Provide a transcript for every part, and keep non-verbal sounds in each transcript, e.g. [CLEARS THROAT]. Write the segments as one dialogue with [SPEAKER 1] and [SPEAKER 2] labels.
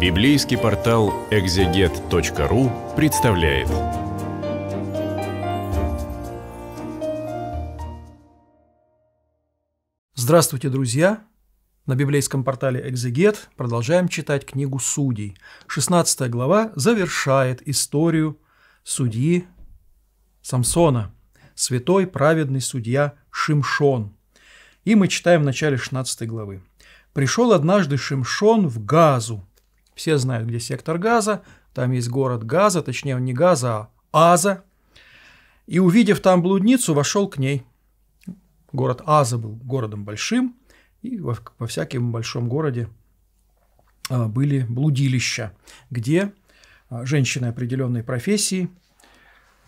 [SPEAKER 1] Библейский портал экзегет.ру представляет. Здравствуйте, друзья! На библейском портале «Экзегет» продолжаем читать книгу «Судей». 16 глава завершает историю судьи Самсона, святой праведный судья Шимшон. И мы читаем в начале 16 главы. «Пришел однажды Шимшон в Газу, все знают, где сектор газа, там есть город газа, точнее не газа, а Аза. И увидев там блудницу, вошел к ней. Город Аза был городом большим, и во, во всяком большом городе а, были блудилища, где а, женщины определенной профессии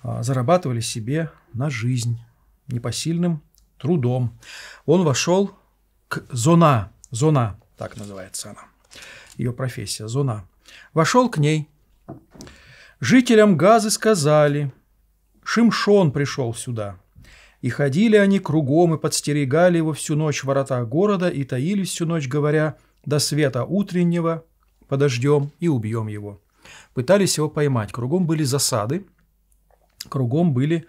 [SPEAKER 1] а, зарабатывали себе на жизнь непосильным трудом. Он вошел к зона, зона, так называется она ее профессия, зона. Вошел к ней. Жителям Газы сказали, Шимшон пришел сюда. И ходили они кругом и подстерегали его всю ночь в воротах города и таились всю ночь, говоря, до света утреннего подождем и убьем его. Пытались его поймать. Кругом были засады, кругом были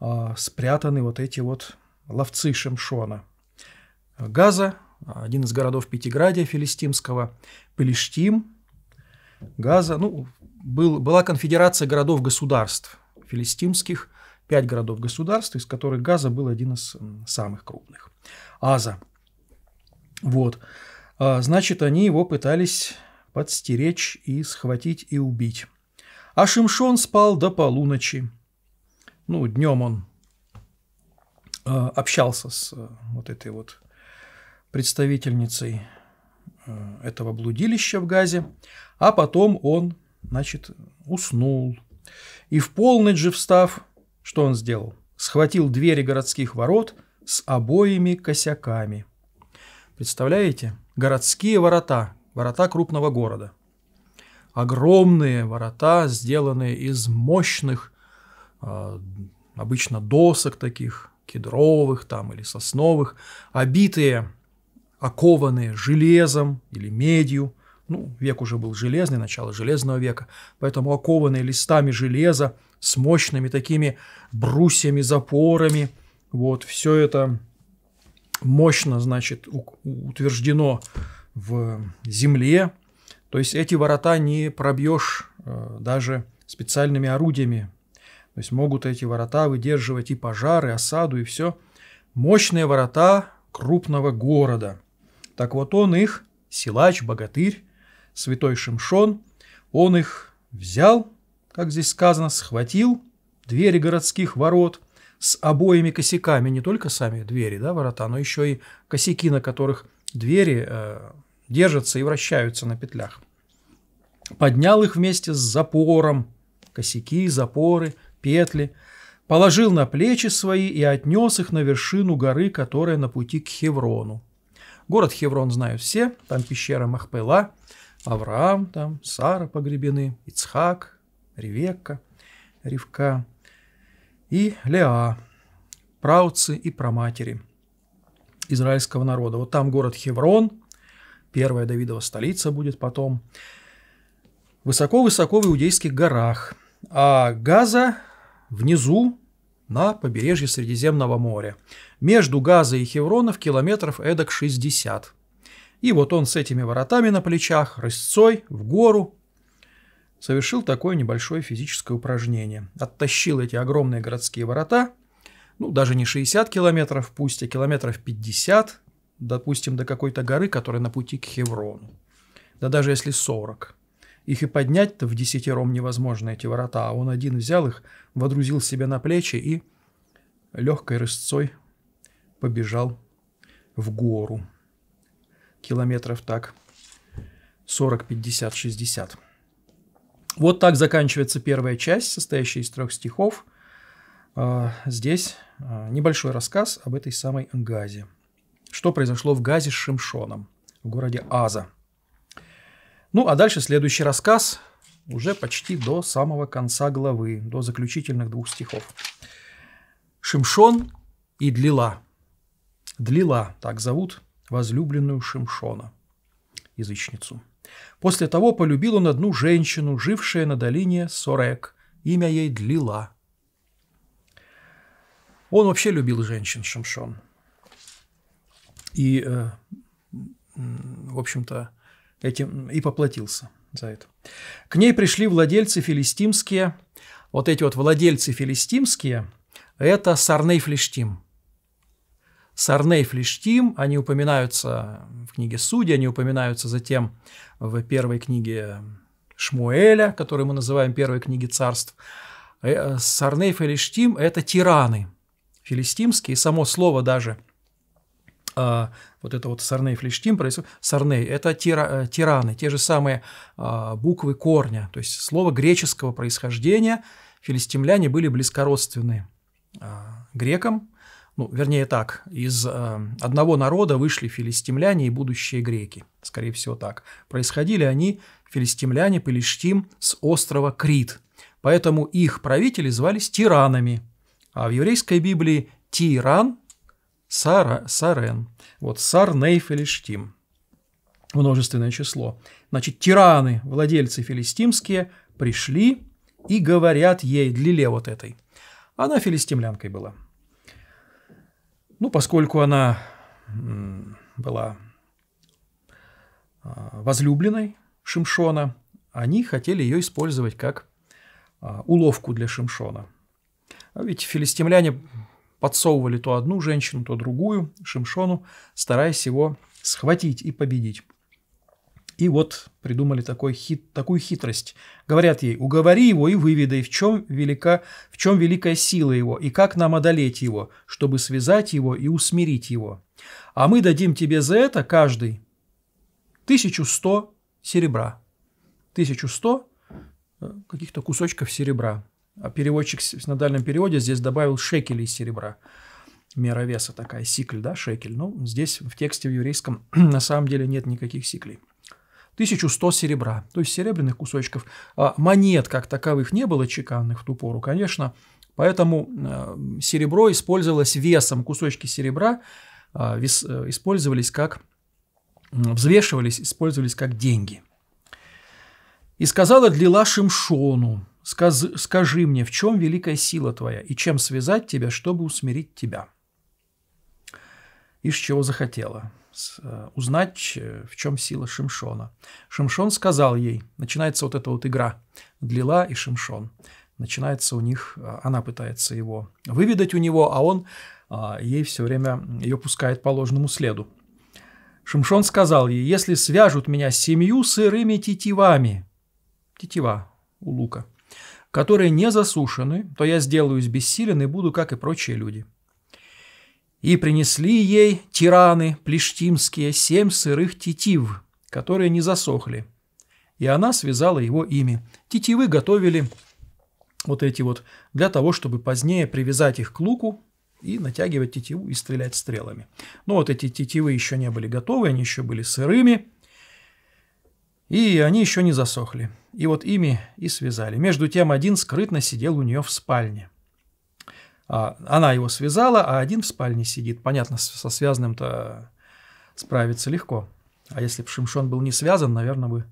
[SPEAKER 1] э, спрятаны вот эти вот ловцы Шимшона. Газа один из городов Пятиградия филистимского, Пелештим, Газа. Ну, был, была конфедерация городов-государств филистимских, пять городов-государств, из которых Газа был один из самых крупных. Аза. Вот. А, значит, они его пытались подстеречь и схватить и убить. А Шимшон спал до полуночи. Ну, днем он а, общался с э, вот этой вот представительницей э, этого блудилища в Газе, а потом он, значит, уснул. И в полночь же встав, что он сделал? Схватил двери городских ворот с обоими косяками. Представляете? Городские ворота, ворота крупного города. Огромные ворота, сделанные из мощных, э, обычно досок таких, кедровых там или сосновых, обитые окованные железом или медью, ну, век уже был железный, начало железного века, поэтому окованные листами железа с мощными такими брусьями, запорами, вот, все это мощно, значит, утверждено в земле, то есть эти ворота не пробьешь э, даже специальными орудиями, то есть могут эти ворота выдерживать и пожары, осаду, и все. Мощные ворота крупного города – так вот он их, силач, богатырь, святой Шимшон, он их взял, как здесь сказано, схватил двери городских ворот с обоими косяками, не только сами двери, да, ворота, но еще и косяки, на которых двери э, держатся и вращаются на петлях. Поднял их вместе с запором, косяки, запоры, петли, положил на плечи свои и отнес их на вершину горы, которая на пути к Хеврону. Город Хеврон знают все, там пещера Махпела, Авраам там, Сара погребены, Ицхак, Ревекка, Ревка и Леа, правцы и праматери израильского народа. Вот там город Хеврон, первая Давидова столица будет потом, высоко-высоко в Иудейских горах, а Газа внизу на побережье Средиземного моря. Между Газой и Хевроном километров эдак 60. И вот он с этими воротами на плечах, рысцой, в гору, совершил такое небольшое физическое упражнение. Оттащил эти огромные городские ворота, ну, даже не 60 километров, пусть, а километров 50, допустим, до какой-то горы, которая на пути к Хеврону. Да даже если 40. Их и поднять-то в десятером невозможно, эти ворота, а он один взял их, водрузил себе на плечи и легкой рысцой побежал в гору. Километров так 40, 50, 60. Вот так заканчивается первая часть, состоящая из трех стихов. А, здесь а, небольшой рассказ об этой самой Газе. Что произошло в Газе с Шимшоном в городе Аза – ну, а дальше следующий рассказ уже почти до самого конца главы, до заключительных двух стихов. Шимшон и Длила. Длила так зовут возлюбленную Шимшона, язычницу. После того полюбил он одну женщину, жившую на долине Сорек. Имя ей Длила. Он вообще любил женщин, Шимшон. И, э, в общем-то, этим и поплатился за это. К ней пришли владельцы филистимские. Вот эти вот владельцы филистимские – это Сарней Флештим. Сарней Флештим, они упоминаются в книге Судьи, они упоминаются затем в первой книге Шмуэля, которую мы называем первой книгой царств. Э, Сарней Филиштим – это тираны филистимские. Само слово даже а, вот это вот Сарней Флештим происходит. Сарней – это тира, э, тираны, те же самые а, буквы корня, то есть слово греческого происхождения. Филистимляне были близкородственны а, грекам, ну, вернее так, из а, одного народа вышли филистимляне и будущие греки, скорее всего так. Происходили они, филистимляне, Пелештим, с острова Крит. Поэтому их правители звались тиранами. А в еврейской Библии тиран Сара, Сарен, вот Сарней Филиштим, множественное число. Значит, тираны, владельцы филистимские, пришли и говорят ей, Длиле вот этой. Она филистимлянкой была. Ну, поскольку она была а, возлюбленной Шимшона, они хотели ее использовать как а, уловку для Шимшона. А ведь филистимляне подсовывали то одну женщину, то другую, Шимшону, стараясь его схватить и победить. И вот придумали такой хит, такую хитрость. Говорят ей, уговори его и выведай, в чем, велика, в чем великая сила его, и как нам одолеть его, чтобы связать его и усмирить его. А мы дадим тебе за это каждый 1100 серебра. 1100 э, каких-то кусочков серебра. А переводчик в синодальном переводе здесь добавил шекелей серебра. Мера веса такая, сикль, да, шекель. Ну, здесь в тексте в еврейском [CLEARS THROAT] на самом деле нет никаких сиклей. 1100 серебра, то есть серебряных кусочков. А монет как таковых не было чеканных в ту пору, конечно, поэтому э, серебро использовалось весом, кусочки серебра а, э, использовались как, взвешивались, использовались как деньги. «И сказала Длила Шимшону, сказ, скажи мне, в чем великая сила твоя, и чем связать тебя, чтобы усмирить тебя?» Ишь чего захотела. Э, узнать, э, в чем сила Шимшона. Шимшон сказал ей, начинается вот эта вот игра Длила и Шимшон. Начинается у них, э, она пытается его выведать у него, а он ей все время ее пускает по ложному следу. Шимшон сказал ей, если свяжут меня с семью сырыми тетивами, тетива у лука, которые не засушены, то я сделаюсь бессилен и буду, как и прочие люди. И принесли ей тираны плештимские семь сырых тетив, которые не засохли. И она связала его ими. Тетивы готовили вот эти вот для того, чтобы позднее привязать их к луку и натягивать тетиву и стрелять стрелами. Но вот эти тетивы еще не были готовы, они еще были сырыми, и они еще не засохли и вот ими и связали. Между тем один скрытно сидел у нее в спальне. А, она его связала, а один в спальне сидит. Понятно, со связанным-то справиться легко. А если бы Шимшон был не связан, наверное, бы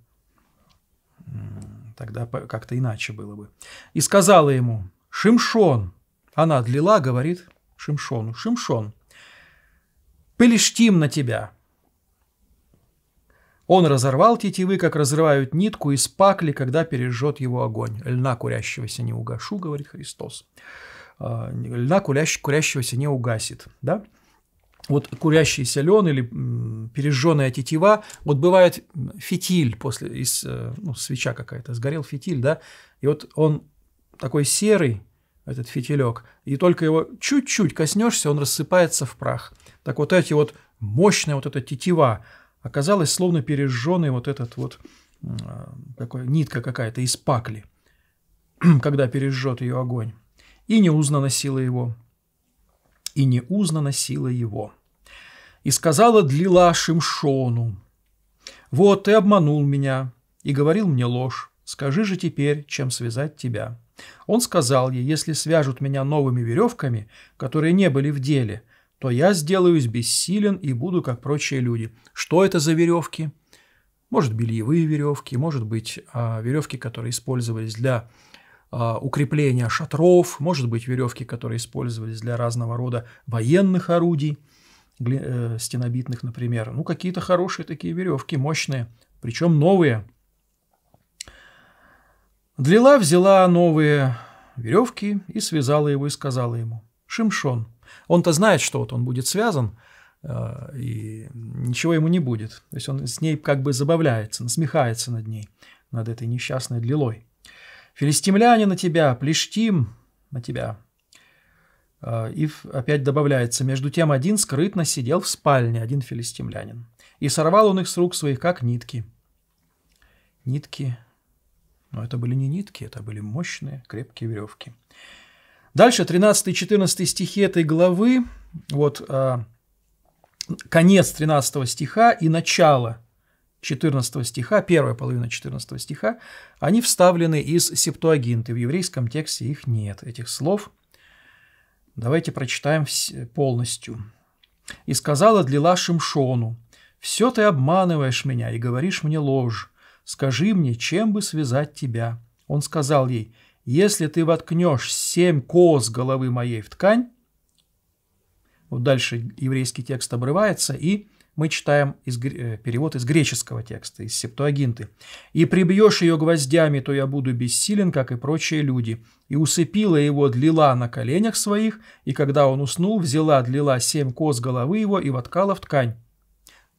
[SPEAKER 1] тогда как-то иначе было бы. И сказала ему, «Шимшон!» Она длила, говорит Шимшону, «Шимшон, пылештим на тебя!» Он разорвал тетивы, как разрывают нитку из пакли, когда пережжет его огонь. Льна курящегося не угашу, говорит Христос. А, Льна курящ, курящегося не угасит. Да? Вот курящийся лен или пережженная тетива, вот бывает фитиль после, из, э, ну, свеча какая-то, сгорел фитиль, да, и вот он такой серый, этот фитилек, и только его чуть-чуть коснешься, он рассыпается в прах. Так вот эти вот мощная вот эта тетива, оказалось словно пережженный вот этот вот а, такой, нитка какая-то из пакли, [CLEARS THROAT] когда пережжет ее огонь. И не узнана сила его. И не узнана сила его. И сказала Длила Шимшону, «Вот ты обманул меня и говорил мне ложь. Скажи же теперь, чем связать тебя». Он сказал ей, «Если свяжут меня новыми веревками, которые не были в деле, — то я сделаюсь бессилен и буду как прочие люди. Что это за веревки? Может, бельевые веревки, может быть, а, веревки, которые использовались для а, укрепления шатров, может быть, веревки, которые использовались для разного рода военных орудий, э, стенобитных, например. Ну, какие-то хорошие такие веревки, мощные, причем новые. Длила взяла новые веревки и связала его и сказала ему, «Шимшон, он-то знает, что вот он будет связан, э, и ничего ему не будет. То есть он с ней как бы забавляется, насмехается над ней, над этой несчастной длилой. «Филистимляне на тебя, плештим на тебя». Э, и опять добавляется, между тем один скрытно сидел в спальне, один филистимлянин. И сорвал он их с рук своих, как нитки. Нитки. Но это были не нитки, это были мощные крепкие веревки. Дальше 13-14 стихи этой главы, вот а, конец 13 стиха и начало 14 стиха, первая половина 14 стиха, они вставлены из септуагинты. В еврейском тексте их нет, этих слов. Давайте прочитаем полностью. «И сказала Длила Шимшону, «Все ты обманываешь меня и говоришь мне ложь. Скажи мне, чем бы связать тебя?» Он сказал ей, если ты воткнешь семь коз головы моей в ткань, вот дальше еврейский текст обрывается, и мы читаем из, э, перевод из греческого текста, из септуагинты. «И прибьешь ее гвоздями, то я буду бессилен, как и прочие люди». И усыпила его длила на коленях своих, и когда он уснул, взяла длила семь коз головы его и воткала в ткань.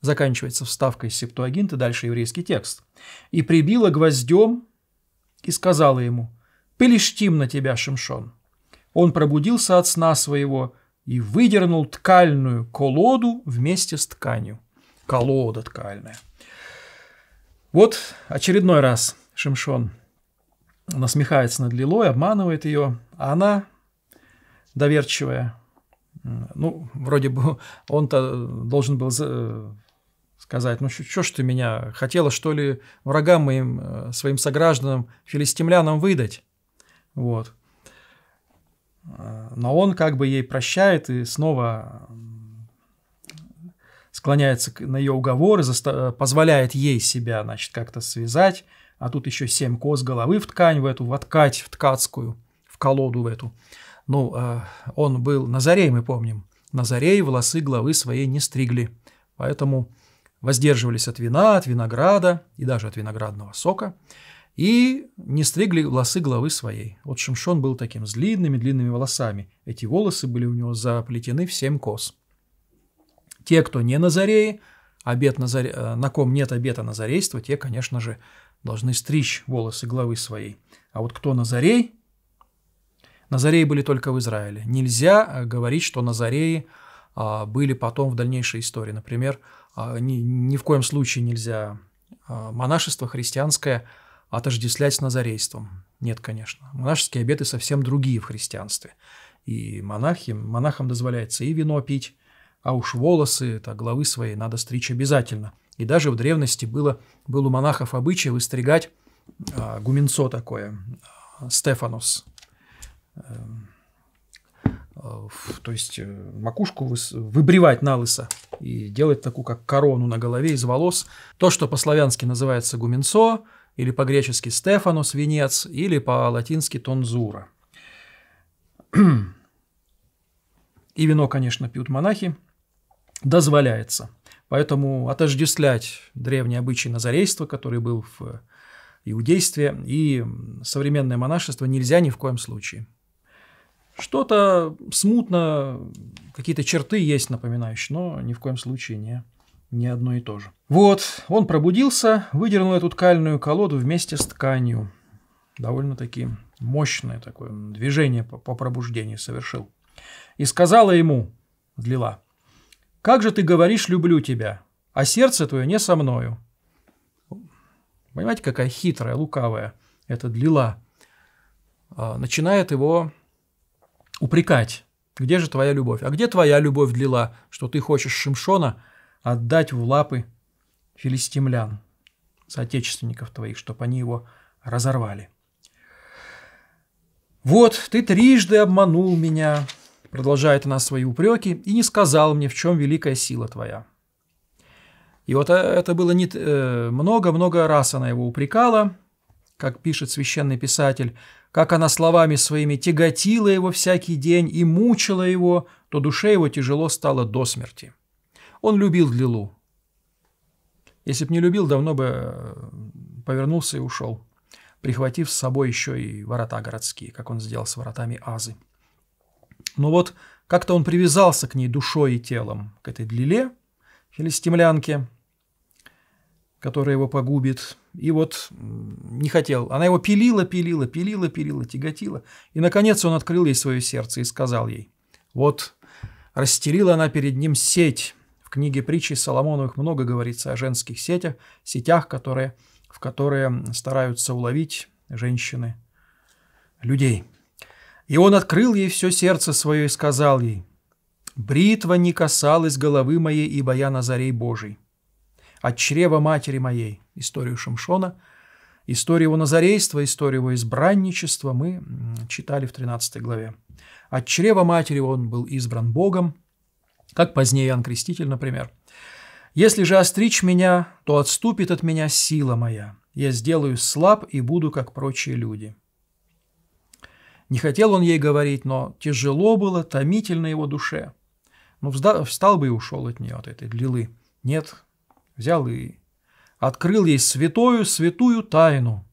[SPEAKER 1] Заканчивается вставка из септуагинты, дальше еврейский текст. «И прибила гвоздем, и сказала ему, Пелештим на тебя, Шимшон!» Он пробудился от сна своего и выдернул ткальную колоду вместе с тканью. Колода ткальная. Вот очередной раз Шимшон насмехается над Лилой, обманывает ее, а она доверчивая. Ну, вроде бы он-то должен был сказать, ну что ж ты меня хотела, что ли, врагам моим, э, своим согражданам, филистимлянам выдать? Вот. Но он как бы ей прощает и снова склоняется на ее уговоры, заста- позволяет ей себя, значит, как-то связать. А тут еще семь коз головы в ткань в эту, в откать, в ткацкую, в колоду в эту. Ну, а, он был Назарей, мы помним. Назарей волосы главы своей не стригли, поэтому воздерживались от вина, от винограда и даже от виноградного сока и не стригли волосы головы своей. Вот Шимшон был таким, с длинными-длинными волосами. Эти волосы были у него заплетены в семь кос. Те, кто не Назареи, обет назаре... на ком нет обета Назарейства, те, конечно же, должны стричь волосы головы своей. А вот кто Назарей, Назареи были только в Израиле. Нельзя э, говорить, что Назареи а, были потом в дальнейшей истории. Например, а, ни, ни в коем случае нельзя а, монашество христианское – отождествлять с назарейством. Нет, конечно. Монашеские обеты совсем другие в христианстве. И монахи, монахам дозволяется и вино пить, а уж волосы, так головы свои надо стричь обязательно. И даже в древности было, был у монахов обычай выстригать а, гуменцо такое, а, стефанос. Эм, э, то есть э, макушку выбривать на лысо и делать такую, как корону на голове из волос. То, что по-славянски называется гуменцо – или по-гречески «стефанус» – венец, или по-латински «тонзура». И вино, конечно, пьют монахи, дозволяется. Поэтому отождествлять древний обычай назарейства, который был в иудействе, и современное монашество нельзя ни в коем случае. Что-то смутно, какие-то черты есть напоминающие, но ни в коем случае не не одно и то же. Вот, он пробудился, выдернул эту ткальную колоду вместе с тканью. Довольно-таки мощное такое движение по, пробуждению совершил. И сказала ему, злила, «Как же ты говоришь, люблю тебя, а сердце твое не со мною». Понимаете, какая хитрая, лукавая эта длила. А, начинает его упрекать. Где же твоя любовь? А где твоя любовь длила, что ты хочешь Шимшона – отдать в лапы филистимлян, соотечественников твоих, чтобы они его разорвали. «Вот, ты трижды обманул меня», — продолжает она свои упреки, «и не сказал мне, в чем великая сила твоя». И вот э, это было не э, много-много раз она его упрекала, как пишет священный писатель, как она словами своими тяготила его всякий день и мучила его, то душе его тяжело стало до смерти. Он любил Лилу. Если б не любил, давно бы э, повернулся и ушел, прихватив с собой еще и ворота городские, как он сделал с воротами Азы. Но вот как-то он привязался к ней душой и телом, к этой длиле, филистимлянке, которая его погубит. И вот не хотел. Она его пилила, пилила, пилила, пилила, тяготила. И, наконец, он открыл ей свое сердце и сказал ей. Вот растерила она перед ним сеть книге притчи Соломоновых много говорится о женских сетях, сетях, которые, в которые стараются уловить женщины людей. И он открыл ей все сердце свое и сказал ей, «Бритва не касалась головы моей, ибо я назарей Божий. От чрева матери моей» – историю Шамшона, историю его назарейства, историю его избранничества мы читали в 13 главе. От чрева матери он был избран Богом – как позднее Иоанн Креститель, например. «Если же остричь меня, то отступит от меня сила моя. Я сделаю слаб и буду, как прочие люди». Не хотел он ей говорить, но тяжело было, томительно его душе. Ну, встал бы и ушел от нее, от этой длилы. Нет, взял и открыл ей святую, святую тайну.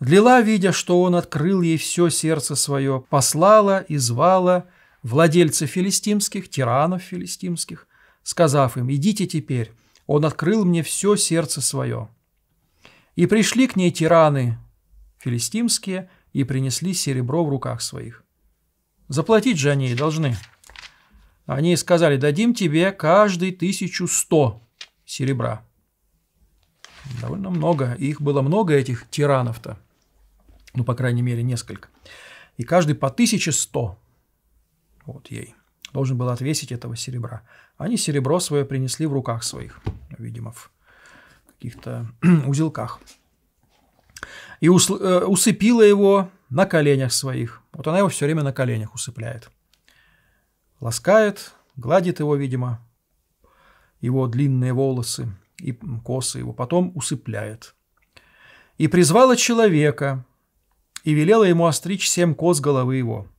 [SPEAKER 1] Длила, видя, что он открыл ей все сердце свое, послала и звала – владельцы филистимских, тиранов филистимских, сказав им, идите теперь, он открыл мне все сердце свое. И пришли к ней тираны филистимские и принесли серебро в руках своих. Заплатить же они должны. Они сказали, дадим тебе каждый тысячу сто серебра. Довольно много. Их было много, этих тиранов-то. Ну, по крайней мере, несколько. И каждый по тысяче сто вот ей, должен был отвесить этого серебра. Они серебро свое принесли в руках своих, видимо, в каких-то [CLEARS THROAT] узелках. И э, усыпила его на коленях своих. Вот она его все время на коленях усыпляет. Ласкает, гладит его, видимо, его длинные волосы и косы его, потом усыпляет. И призвала человека, и велела ему остричь семь кос головы его –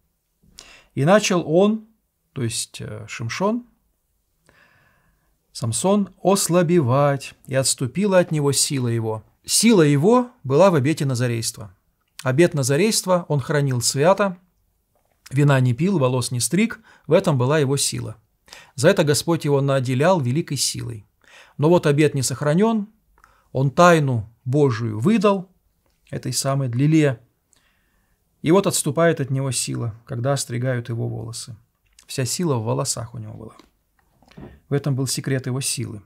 [SPEAKER 1] и начал он, то есть э, Шимшон, Самсон ослабевать, и отступила от него сила его. Сила его была в обете Назарейства. Обет Назарейства он хранил свято, вина не пил, волос не стриг, в этом была его сила. За это Господь его наделял великой силой. Но вот обет не сохранен, он тайну Божию выдал, этой самой Лиле, и вот отступает от него сила, когда остригают его волосы. Вся сила в волосах у него была. В этом был секрет его силы.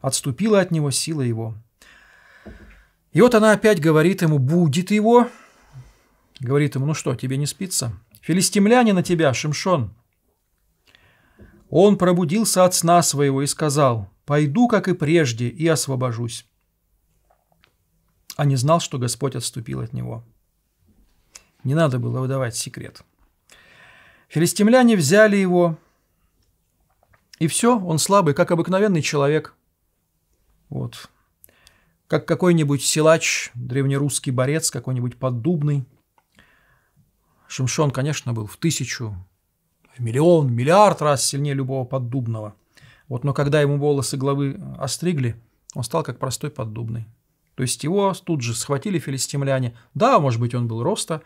[SPEAKER 1] Отступила от него сила его. И вот она опять говорит ему, будет его. Говорит ему, ну что, тебе не спится? Филистимляне на тебя, Шимшон. Он пробудился от сна своего и сказал, пойду, как и прежде, и освобожусь. А не знал, что Господь отступил от него. Не надо было выдавать секрет. Филистимляне взяли его, и все, он слабый, как обыкновенный человек. Вот. Как какой-нибудь силач, древнерусский борец, какой-нибудь поддубный. Шимшон, конечно, был в тысячу, в миллион, в миллиард раз сильнее любого поддубного. Вот, но когда ему волосы головы э, остригли, он стал как простой поддубный. То есть его тут же схватили филистимляне. Да, может быть, он был роста,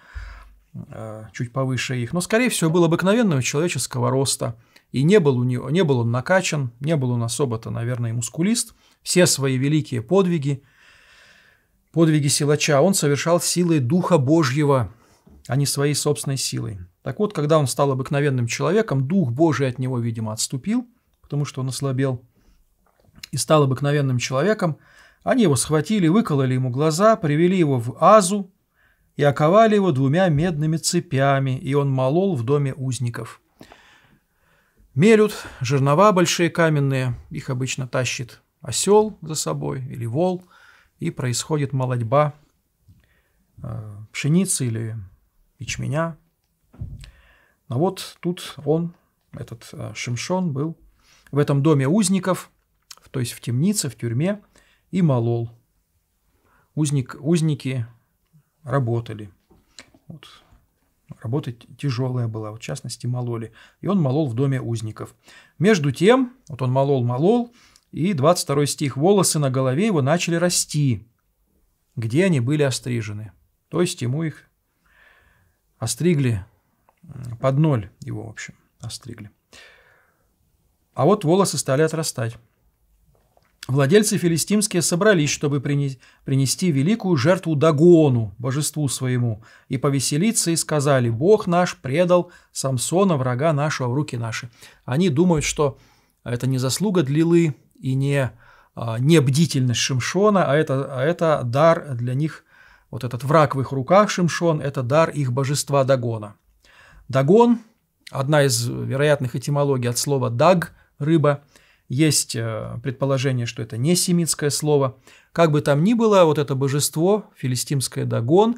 [SPEAKER 1] э, чуть повыше их, но, скорее всего, был обыкновенного человеческого роста. И не был, у него, не был он накачан, не был он особо-то, наверное, мускулист. Все свои великие подвиги, подвиги силача он совершал силой Духа Божьего, а не своей собственной силой. Так вот, когда он стал обыкновенным человеком, Дух Божий от него, видимо, отступил, потому что он ослабел, и стал обыкновенным человеком – они его схватили, выкололи ему глаза, привели его в Азу и оковали его двумя медными цепями, и он молол в доме узников. Мелют, жернова большие каменные, их обычно тащит осел за собой или вол, и происходит молодьба э, пшеницы или ячменя. Но вот тут он, этот э, Шимшон, был в этом доме узников, то есть в темнице, в тюрьме – и молол. Узник, узники работали. Вот. Работа тяжелая была, в частности, мололи. И он молол в доме узников. Между тем, вот он молол-молол, и 22 стих «Волосы на голове его начали расти, где они были острижены». То есть ему их остригли под ноль его, в общем, остригли. А вот волосы стали отрастать. Владельцы филистимские собрались, чтобы принести великую жертву Дагону, божеству своему, и повеселиться, и сказали, «Бог наш предал Самсона, врага нашего, в руки наши». Они думают, что это не заслуга Длилы и не, а, не бдительность Шимшона, а это, а это дар для них, вот этот враг в их руках, Шимшон, это дар их божества Дагона. Дагон – одна из вероятных этимологий от слова «даг» – рыба – есть э, предположение, что это не семитское слово. Как бы там ни было, вот это божество, филистимское Дагон,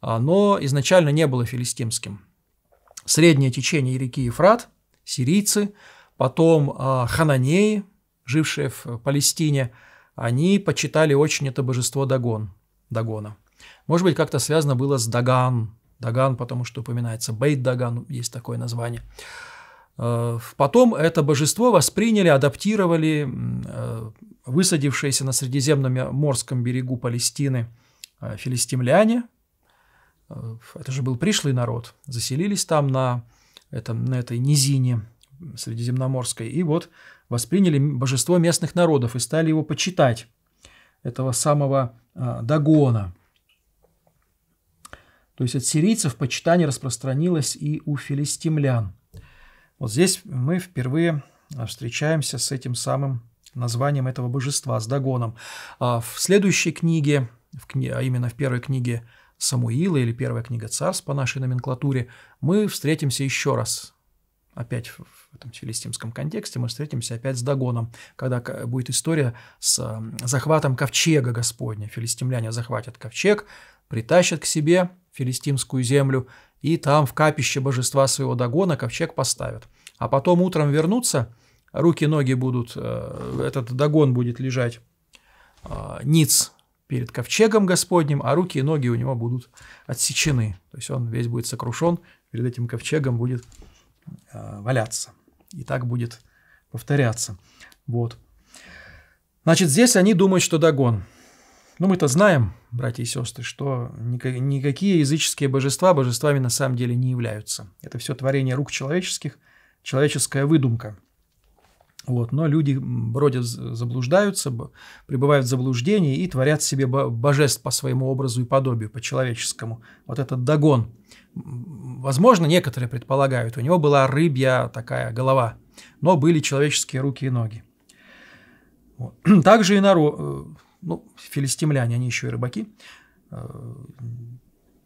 [SPEAKER 1] оно изначально не было филистимским. Среднее течение реки Ефрат, сирийцы, потом э, хананеи, жившие в Палестине, они почитали очень это божество Дагон, Дагона. Может быть, как-то связано было с Даган, Даган, потому что упоминается Бейт Даган, есть такое название. Э, потом это божество восприняли, адаптировали э, высадившиеся на Средиземноморском берегу Палестины э, филистимляне. Это же был пришлый народ. Заселились там на, этом, на этой низине Средиземноморской. И вот восприняли божество местных народов и стали его почитать, этого самого Дагона. То есть от сирийцев почитание распространилось и у филистимлян. Вот здесь мы впервые а, встречаемся с этим самым названием этого божества, с Дагоном. А, в следующей книге, в кни... а именно в первой книге Самуила или первая книга царств по нашей номенклатуре, мы встретимся еще раз. Опять в этом филистимском контексте мы встретимся опять с Дагоном, когда будет история с а, захватом ковчега Господня. Филистимляне захватят ковчег, притащат к себе филистимскую землю – и там в капище божества своего Дагона ковчег поставят. А потом утром вернутся, руки-ноги будут, э, этот Дагон будет лежать э, ниц перед ковчегом Господним, а руки и ноги у него будут отсечены. То есть он весь будет сокрушен, перед этим ковчегом будет э, валяться. И так будет повторяться. Вот. Значит, здесь они думают, что Дагон – ну, мы-то знаем, братья и сестры, что никакие языческие божества божествами на самом деле не являются. Это все творение рук человеческих, человеческая выдумка. Вот. Но люди бродят, заблуждаются, пребывают в заблуждении и творят себе божеств по своему образу и подобию, по человеческому. Вот этот Дагон, Возможно, некоторые предполагают, у него была рыбья такая голова, но были человеческие руки и ноги. Вот. [CLEARS THROAT] Также и народ, э, ну, филистимляне, они еще и рыбаки, э,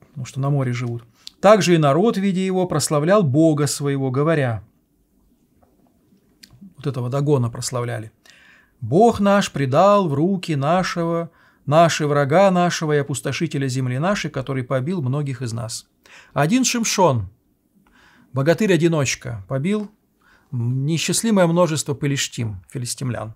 [SPEAKER 1] потому что на море живут. Также и народ, видя его, прославлял Бога своего, говоря, вот этого Дагона прославляли. «Бог наш предал в руки нашего, наши врага нашего и опустошителя земли нашей, который побил многих из нас». Один Шимшон, богатырь-одиночка, побил несчастливое множество пылештим, филистимлян.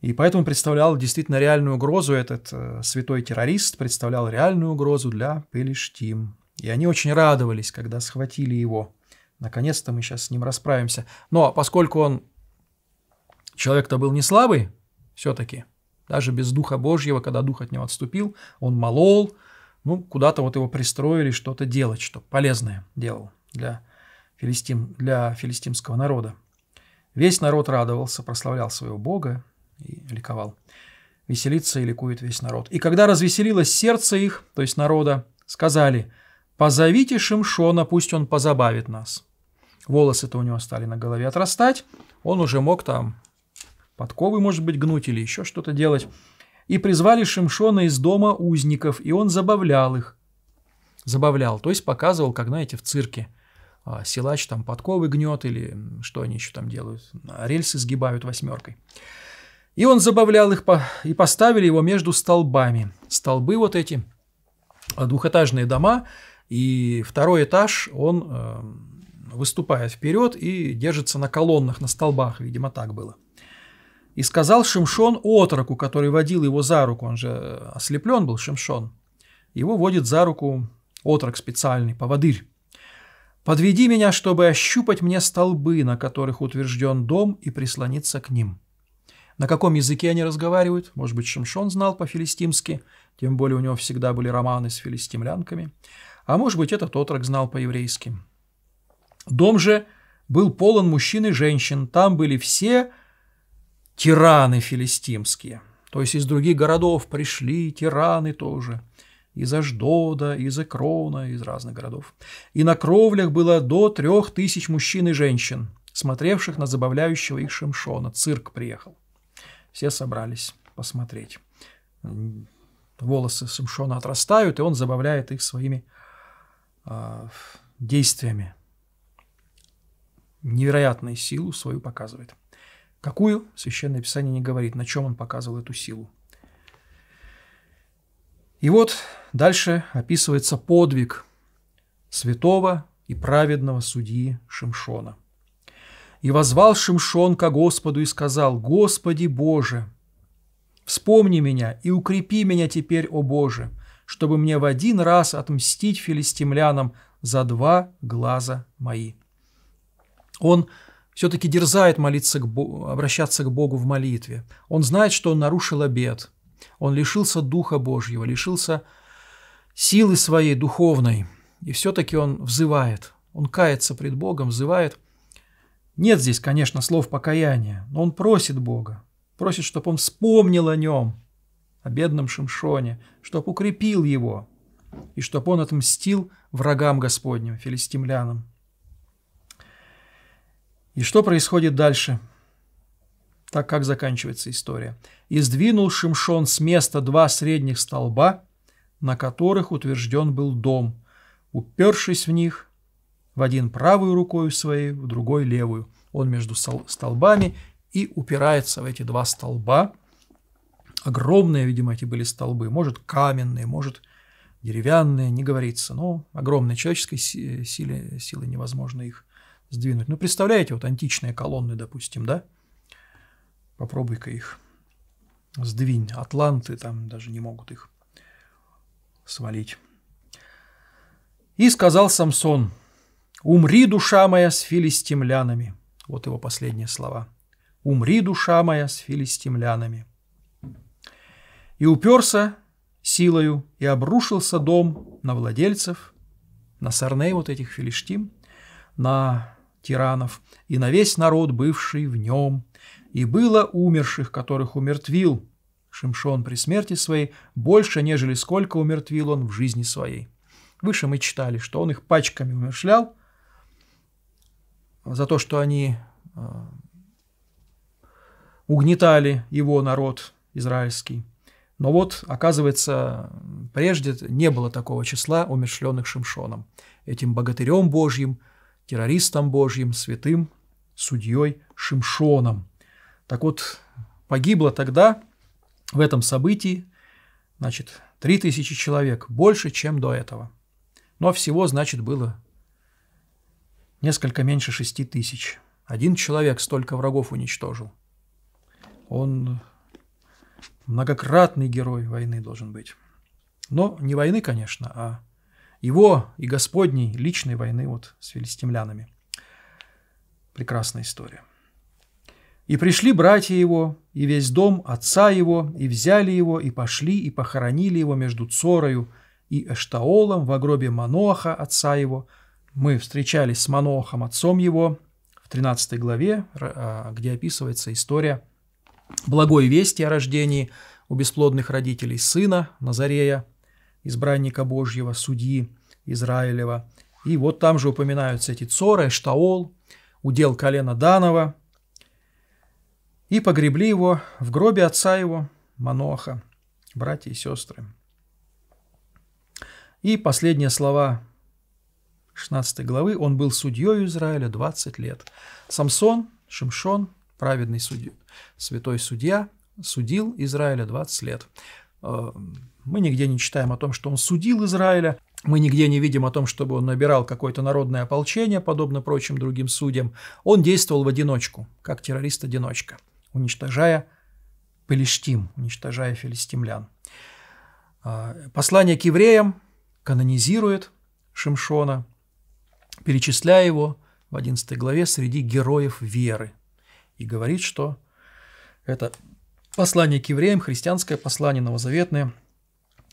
[SPEAKER 1] И поэтому представлял действительно реальную угрозу этот э, святой террорист, представлял реальную угрозу для Пелештим. И они очень радовались, когда схватили его. Наконец-то мы сейчас с ним расправимся. Но поскольку он человек-то был не слабый, все-таки, даже без Духа Божьего, когда Дух от него отступил, он молол, ну, куда-то вот его пристроили что-то делать, что полезное делал для, филистим, для филистимского народа. Весь народ радовался, прославлял своего Бога, и ликовал. Веселится и ликует весь народ. И когда развеселилось сердце их, то есть народа, сказали, «Позовите Шимшона, пусть он позабавит нас». Волосы-то у него стали на голове отрастать, он уже мог там подковы, может быть, гнуть или еще что-то делать. И призвали Шимшона из дома узников, и он забавлял их. Забавлял, то есть показывал, как, знаете, в цирке а, – силач там подковы гнет или что они еще там делают, рельсы сгибают восьмеркой. И он забавлял их по... и поставили его между столбами. Столбы вот эти, э, двухэтажные дома, и второй этаж, он э, выступает вперед и держится на колоннах, на столбах, видимо, так было. И сказал Шимшон отроку, который водил его за руку, он же э, ослеплен был, Шимшон, его водит за руку отрок специальный, поводырь. «Подведи меня, чтобы ощупать мне столбы, на которых утвержден дом, и прислониться к ним». На каком языке они разговаривают? Может быть, Шимшон знал по-филистимски, тем более у него всегда были романы с филистимлянками. А может быть, этот отрок знал по-еврейски. Дом же был полон мужчин и женщин. Там были все тираны филистимские. То есть из других городов пришли тираны тоже. Из Аждода, из Экрона, из разных городов. И на кровлях было до трех тысяч мужчин и женщин, смотревших на забавляющего их Шимшона. Цирк приехал все собрались посмотреть. Волосы Симшона отрастают, и он забавляет их своими э, действиями. Невероятную силу свою показывает. Какую, Священное Писание не говорит, на чем он показывал эту силу. И вот дальше описывается подвиг святого и праведного судьи Шимшона. И возвал Шимшон ко Господу и сказал, «Господи Боже, вспомни меня и укрепи меня теперь, о Боже, чтобы мне в один раз отмстить филистимлянам за два глаза мои». Он все-таки дерзает молиться к Богу, обращаться к Богу в молитве. Он знает, что он нарушил обет. Он лишился Духа Божьего, лишился силы своей духовной. И все-таки он взывает, он кается пред Богом, взывает – нет здесь, конечно, слов покаяния, но он просит Бога, просит, чтобы он вспомнил о нем, о бедном Шимшоне, чтобы укрепил его, и чтобы он отмстил врагам Господним, филистимлянам. И что происходит дальше? Так как заканчивается история. «И сдвинул Шимшон с места два средних столба, на которых утвержден был дом. Упершись в них, в один правую рукой своей, в другой левую. Он между столбами и упирается в эти два столба. Огромные, видимо, эти были столбы, может, каменные, может, деревянные, не говорится, но огромной человеческой силы силы невозможно их сдвинуть. Ну, представляете, вот античные колонны, допустим, да? Попробуй-ка их сдвинь. Атланты там даже не могут их свалить. И сказал Самсон – «Умри, душа моя, с филистимлянами». Вот его последние слова. «Умри, душа моя, с филистимлянами». И уперся силою, и обрушился дом на владельцев, на сорней вот этих филиштим, на тиранов, и на весь народ, бывший в нем. И было умерших, которых умертвил Шимшон при смерти своей, больше, нежели сколько умертвил он в жизни своей. Выше мы читали, что он их пачками умершлял, за то, что они а, угнетали его народ израильский. Но вот, оказывается, прежде не было такого числа умершленных Шимшоном, этим богатырем Божьим, террористом Божьим, святым судьей Шимшоном. Так вот, погибло тогда в этом событии, значит, 3000 человек, больше, чем до этого. Но всего, значит, было Несколько меньше шести тысяч. Один человек столько врагов уничтожил. Он многократный герой войны должен быть. Но не войны, конечно, а его и Господней личной войны вот с филистимлянами. Прекрасная история. И пришли братья его, и весь дом отца его, и взяли его, и пошли, и похоронили его между Цорою и Эштаолом в гробе Маноаха, отца его, мы встречались с Манохом, отцом его, в 13 главе, а, где описывается история благой вести о рождении у бесплодных родителей сына Назарея, избранника Божьего, судьи Израилева. И вот там же упоминаются эти цоры, штаол, удел колена Данова. И погребли его в гробе отца его, Маноха, братья и сестры. И последние слова 16 главы, он был судьей Израиля 20 лет. Самсон, Шимшон, праведный судья, святой судья, судил Израиля 20 лет. Э, мы нигде не читаем о том, что он судил Израиля, мы нигде не видим о том, чтобы он набирал какое-то народное ополчение, подобно прочим другим судьям. Он действовал в одиночку, как террорист-одиночка, уничтожая Палештим, уничтожая филистимлян. Э, послание к евреям канонизирует Шимшона – перечисляя его в 11 главе среди героев веры. И говорит, что это послание к евреям, христианское послание новозаветное,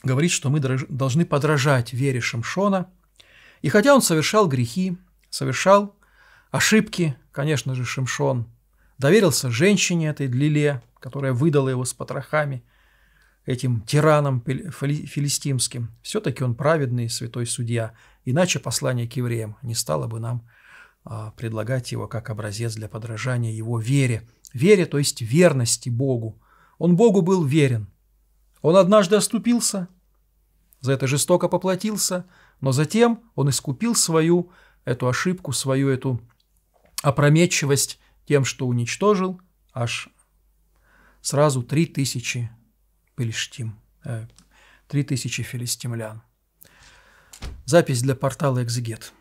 [SPEAKER 1] говорит, что мы должны подражать вере Шимшона. И хотя он совершал грехи, совершал ошибки, конечно же, Шимшон, доверился женщине этой Длиле, которая выдала его с потрохами – этим тираном филистимским, все-таки он праведный святой судья, иначе послание к евреям не стало бы нам а, предлагать его как образец для подражания его вере. Вере, то есть верности Богу. Он Богу был верен. Он однажды оступился, за это жестоко поплатился, но затем он искупил свою эту ошибку, свою эту опрометчивость тем, что уничтожил аж сразу три тысячи Пельштим, э, три тысячи филистимлян. Запись для портала «Экзегет».